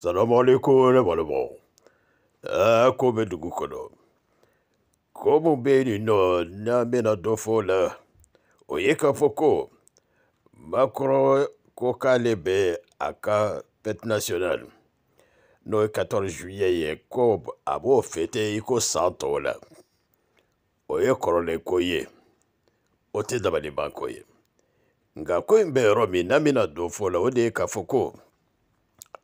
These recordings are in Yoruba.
Salam alaikum, abalabu. Akome ah, dugukono. Komu beni no namena dofo la. o ye ka fɔ ko ko k'ale bɛ a ka fête nationale. No ye 14 ye ko a b'o fete iko tɔw la. Oye korole koye. ye o bankoye. dabaliban ko ye nka ko in bɛ yɔrɔ min mbe romi namena dofo la o de ye ka fɔ ko.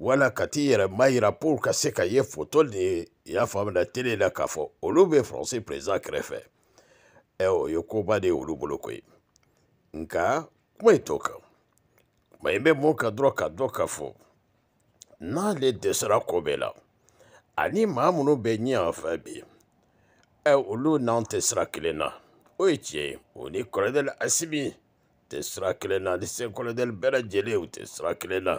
wala ka t'i yɛrɛ mayira pour ka se ka ye foto ni y'a faamuna tele la k'a fɔ olu bɛ faransi président kɛrɛfɛ ɛ o ye koba de ye olu bolo koyi nka kuma in t'o kan kuma in bɛ mun kan dɔrɔn ka dɔn k'a fɔ n'ale dɛsɛra ko bɛɛ la ani maa minnu bɛ ɲɛ an fɛ bi ɛ olu n'an tɛ sira kelen na o ye tiɲɛ ye o ni kɔlɔdɛli asimi tɛ sira kelen na ani sen kɔlɔdɛli bɛɛ lajɛlen u tɛ sira kelen na.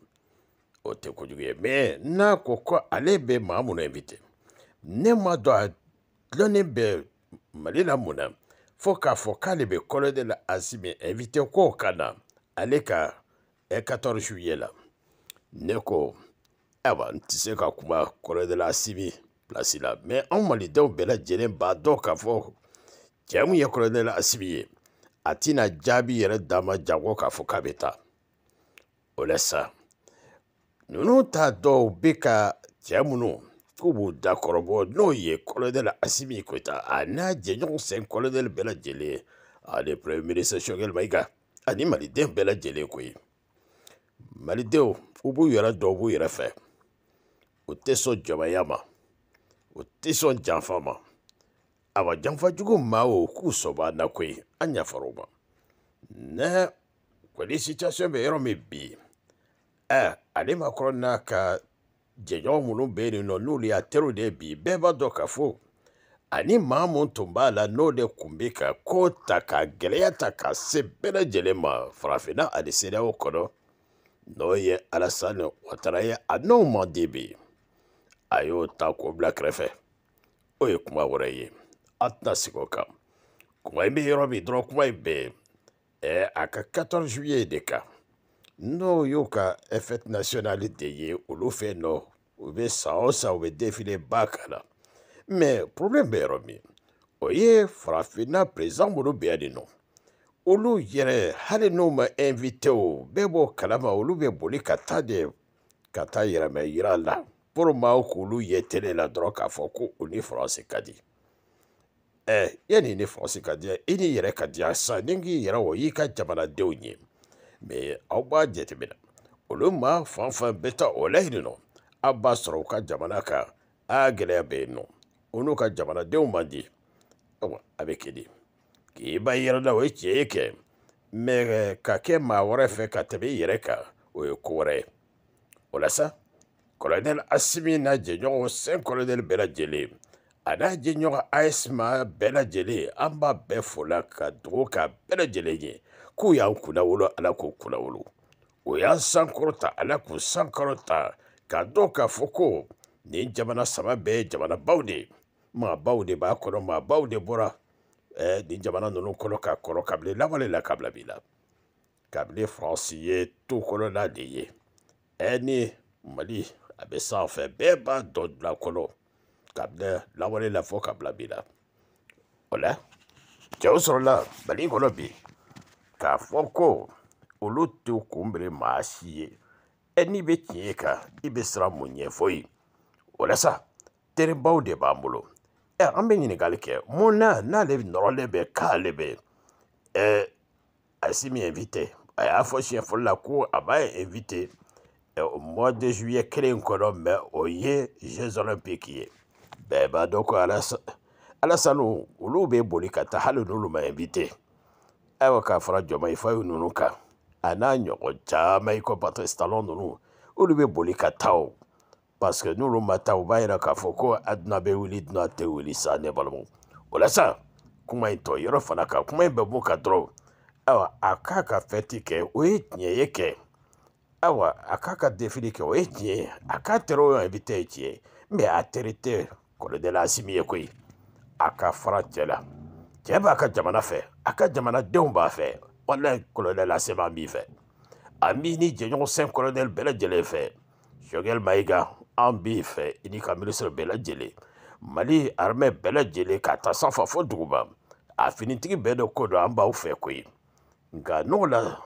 o ko ko ye mɛ ale otekwujughị mee n'akụkụ ne ma dɔn a mụrụ ebite nne mmadụ adlonibe marina muna foka fokalebe kolodela azime evite kwa kana aleka ekator juyela neko awa e n tɛ se ka kuma kɔrɔdɛla asibi pilasi la mɛ anw malidenw bɛɛ lajɛlen b'a dɔn k'a fɔ cɛ mun ye kɔrɔdɛla asibi ye a tɛna jaabi yɛrɛ dama janko k'a fɔ k'a bɛ taa o la sa ninnu t'a dɔn u bɛ ka cɛ minnu k'u b'u da kɔrɔbɔ n'o ye kɔlɔdɛli asimi koyita a n'a jɛɲɔgɔn sɛn kɔlɔdɛli bɛɛ lajɛlen ale premier ministre sɔkɛli mayiga ani maliden bɛɛ lajɛlen ko ye malidenw u b'u yɛrɛ dɔn u b'u yɛrɛ fɛ u tɛ sɔn jɔnmaya ma u tɛ sɔn janfa ma a ma janfa jugu maa o k'u sɔba na ko ye an yafara u ma ne kɔni situation bɛ yɔrɔ min bi ɛ eh, ale makɔrɔ n'a ka jɛɲɔgɔn minnu bɛ yen nɔ n'olu y'a teriw de bi bɛɛ b'a dɔn k'a fɔ ani maa mun tun b'a la n'o de kun bɛ ka ko ta ka gɛlɛya ta ka se bɛɛ lajɛlen ma farafinna ani seerew kɔnɔ n'o ye alasani watara ye a n'o ma di bi a y'o ta k'o bila kɛrɛfɛ o ye kuma wɛrɛ ye a tɛna sigi o kan kuma in bɛ yɔrɔ min dɔrɔn kuma in bɛ ɛ a ka 14 juillet de kan n'o y'o ka fête nationale de ye olu fɛ nɔ u bɛ san o san u bɛ défilé ba k'a la mais problème bɛ yɔrɔ min o ye farafinna président minnu bɛ yan nin nɔ olu yɛrɛ hali n'u ma invité o bɛɛ b'o kalama olu bɛ boli ka taa de ka taa yɛrɛmɛ yira la pour maaw k'olu ye télé la dɔrɔn k'a fɔ ko u ni faransi ka di ɛ yanni i ni faransi ka di i ni yɛrɛ ka di yan sisan ni k'i yɛrɛ o y'i ka jamanadenw ye mɛ aw b'a jateminɛ olu maa fan fan bɛ taa o layidu nɔ aw b'a sɔrɔ u ka jamana kan a gɛlɛya bɛ yen nɔ o n'u ka jamanadenw man di ayiwa a bɛ kɛ de k'i ba yɛrɛ la o ye tiɲɛ ye kɛ mɛ ka kɛ maa wɛrɛ fɛ ka tɛmɛ i yɛrɛ kan o ye ko wɛrɛ ye o la sa kɔlɔdɛli asimi n'a jɛɲɔgɔn sɛn kɔlɔdɛli bɛɛ lajɛlen a n'a jɛɲɔgɔn ayisima bɛɛ lajɛlen an b'a bɛɛ fo la ka dugawu k'a bɛɛ lajɛlen ye k'u y'an kunna wolo ala k'o kunna wolo o y'an sankɔrɔta ala k'u sankɔrɔta k'a dɔn k'a fɔ ko nin jamana saba bɛɛ ye jamanabaw de ye maabaw de b'a kɔnɔ maabaw de bɔra ɛɛ nin jamana ninnu kɔnɔ k'a kɔrɔ kabila lawale la kabila bi la kabila faransi ye tu kɔnɔna de ye ɛɛ ni mali a bɛ sanfɛ bɛɛ b'a dɔn bila kɔnɔ kabila lawale la fɔ kabila bi la o la cɛw sɔrɔla mali kɔnɔ bi k'a fɔ ko olu t'u kunbere maa si ye ɛ n'i bɛ tiɲɛ e kan i bɛ siran mun ɲɛ foyi walasa teribaw de b'an bolo ɛ an bɛ ɲininkali kɛ mun na n'ale nɔrɔlen bɛ k'ale bɛ ɛ a si mi invité a y'a fɔ siɲɛ fɔlɔ la ko a b'a invité ɛ mois de juillet kelen kɔnɔ mɛ o ye jeux olympiques ye bɛɛ b'a dɔn ko alasa alasan'u olu bɛ boli ka taa hali n'olu ma invité. ɛwɔ k'a fara jɔnma ye f'a ye ninnu kan a n'a ɲɔgɔn caman i ko bato sitalɔn ninnu olu bɛ boli ka taa o parce n'olu ma taa o b'a yira k'a fɔ ko a dunan bɛ wuli dunan tɛ wuli sa ne balimaw o la sa kuma in tɔ yɔrɔ fana kan kuma in bɛ bɔ ka dɔrɔn ayiwa a k'a ka fɛti kɛ o ye tiɲɛ ye kɛ ayiwa a k'a ka defili kɛ o ye tiɲɛ ye a k'a tɛrɛ o yan i bɛ tiɲɛ mɛ a tɛrɛ tɛ kɔlɔdɛla asimi ye koyi a ka fara cɛ la cɛ b'a ka jamana fɛ a ka jamanadenw b'a fɛ walayi kolonɛli asema b'i fɛ a min ni jɛɲɔgɔn sɛn kolonɛli bɛɛ lajɛlen fɛ sɔgɛl mayiga an b'i fɛ i n'i ka minisiri bɛɛ lajɛlen mali armɛ bɛɛ lajɛlen k'a ta sanfa fo duguba a finitigi bɛɛ de ko don an b'aw fɛ koyi nka n'o la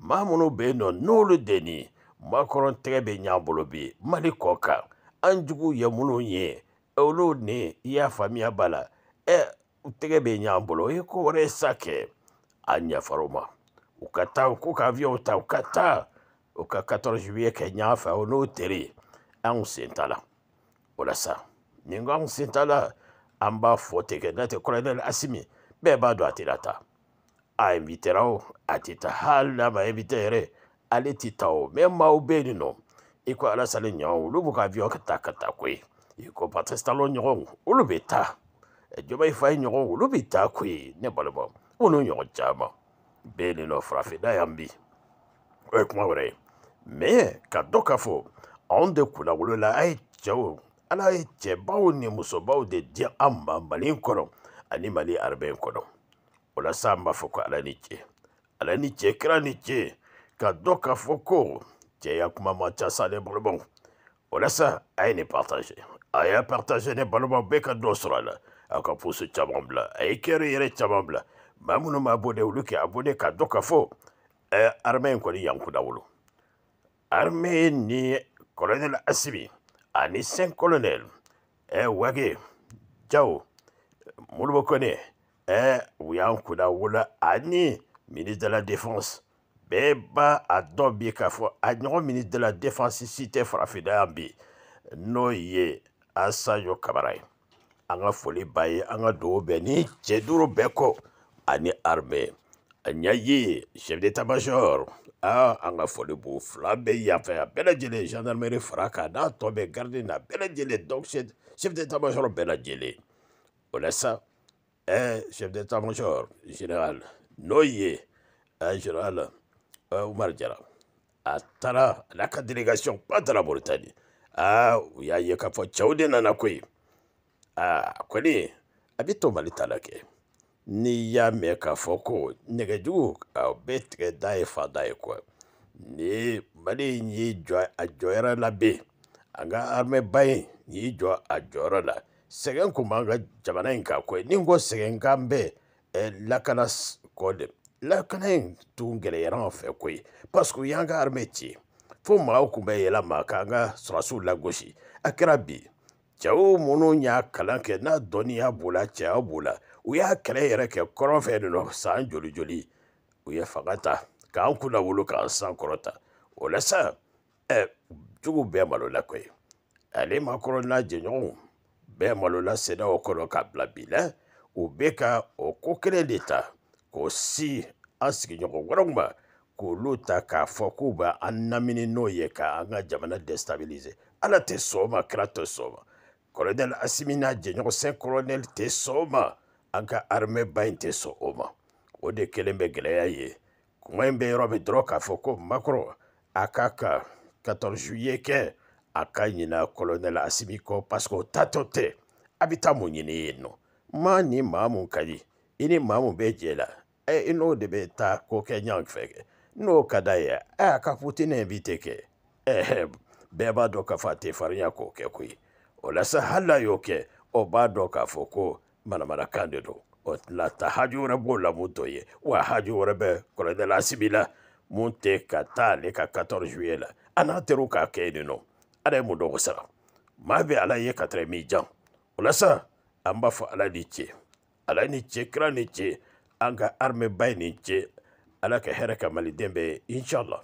maa minnu bɛ yen nɔ n'olu de ni makɔrɔn tɛgɛ bɛ ɲ'an bolo bi mali kɔ kan an jugu ye minnu ye olu ni i y'a faamuya b'a la ɛ utegemee nyambulo iko woresake anyafaroma anya faruma, ukata ukakatorojwieke nyafa onoteri ansintala uka ningo ansintala an b'a fɔ ten kɛ n'o tɛ kɔrɔdɛli asimi bɛɛ b'a dɔn a tɛ na ta a invitera o a tɛ ta atita n'a ma invite yɛrɛ ale tɛ ta o mɛ maaw bɛ yen nɔ i ko alasani ɲɔgɔn olu b'u ka avion ka taa ka taa koyi i ko patesitalɔ ìjọba ifá yìí ɲɔgɔn wolo bɛ taa ko ye ne balima o n'o ɲɔgɔn caman bɛɛ nin nɔ farafinna yan bi o ye kuma wɛrɛ ye mɛ ka dɔ k'a fɔ anw de kunnawolo la a ye cɛw ala ye cɛbaw ni musobaw de di an ma mali kɔnɔ ani mali arabe kɔnɔ o la sa an b'a fɔ ko ala ni cɛ ala ni cɛ kira ni cɛ ka dɔ k'a fɔ ko cɛya kuma ma ca sa ale balimaw o la sa a ye nin partage a y'a partage ne balimaw bɛɛ ka dɔ sɔrɔ a la. aw ka poso caman bila a ye kɛre yɛrɛ caman bila maa minnu b'a bɔ dɛ olu kɛ a bɔ dɛ ka dɔ ka fɔ ɛɛ armée in kɔni yan kuda wolo armée ni colonel asibi ani saint colonel ɛɛ wage jawo moribo kɔnɛ ɛɛ u y'an kuda wolo ani ministre de la défense bɛɛ b'a a dɔn bi k'a fɔ a ɲɔgɔn ministre de la défense si tɛ farafinna yan bi n'o ye asanjo kabara ye Anga foli b'a Anga an ni cɛ beko ani chef d'état-major, ah, anga folibou foli b'u a bɛɛ gendarmerie fara n'a tɔ bɛ garde donc chef d'état-major bɛɛ lajɛlen ça. eh, chef d'état-major général Noye, eh, général eh, Umar Jara la la a de délégation ah, yaye y'a ye a a kɔni a bɛ to mali ta la kɛ n'i y'a mɛn k'a fɔ ko nɛgɛjugu a bɛɛ tigɛ da ye fa da ye kuwa ni mali in y'i jɔ a jɔyɔrɔ labɛn an ka harimɛba in y'i jɔ a jɔyɔrɔ la sɛgɛn kun b'an ka jamana in kan koyi ni n ko sɛgɛn kan bɛɛ e, ɛ lakana kɔ de lakana in tun gɛlɛyara anw fɛ koyi paseke u y'an ka harimɛ ci fo maaw tun bɛ yɛlɛ k'an ka sɔrɔsiw lagosi a kɛra bi cɛ o minnu y'a kalan kɛ n'a dɔnniya b'o la cɛya b'o la u y'a kɛlɛ yɛrɛ kɛ kɔrɔn fɛ nin nɔ san joli joli u ye fanga ta k'an kunna wolo k'an sankɔrɔta o la sa ɛ jugu bɛɛ malo la koyi ale makɔrɔ n'a jɛɲɔgɔnw bɛɛ malo la senaw kɔnɔ k'a bila bi la u bɛ ka o ko kelen de ta k'o si an sigiɲɔgɔn wɛrɛw ma k'olu ta k'a fɔ k'u b'an lamini n'o ye k'an ka jamana destabiliser ala tɛ sɔn o ma kira tɛ sɔn o ma. Colonel Asimina jɛɲɔgɔnsɛ Colonel tɛ sɔn o ma an ka armée ba in tɛ sɔn o ma o de kelen bɛ gɛlɛya ye kuma in bɛ yɔrɔ min dɔrɔn k'a fɔ ko Makɔrɔ a k'a ka 14 juillet kɛ a ka ɲina Colonel Asimi kɔ parce que o taatɔ tɛ a bɛ taa mun ɲini yen nɔ maa ni maa mun ka di i ni maa mun bɛ jɛ la ɛ i n'o de bɛ taa ko kɛ ɲɔgɔn fɛ kɛ n'o ka d'a ye a ka Putinɛ in bi tɛ kɛ ɛhɛm bɛɛ b'a dɔn k'a fɔ a tɛ farinya k'o kɛ koyi o la sahalla y'o kɛ o b'a dɔn k'a fɔ ko manamanakan de don o la tahaju wɛrɛ b'o la mun ye wa haju wɛrɛ bɛ kɔrɔdɛlasi b'i la mun tɛ ka taa ale ka 14 juillet la a n'a teriw k'a kɛ yen nɔ ala ye mun dɔgɔ sara maa bɛ ala ye ka tɛrɛ min jan o la sa an b'a fɔ ala ni ce ala ni ce kira ni ce an ka armée ba ye ni ce ala ka hɛrɛ ka maliden bɛɛ ye inshallah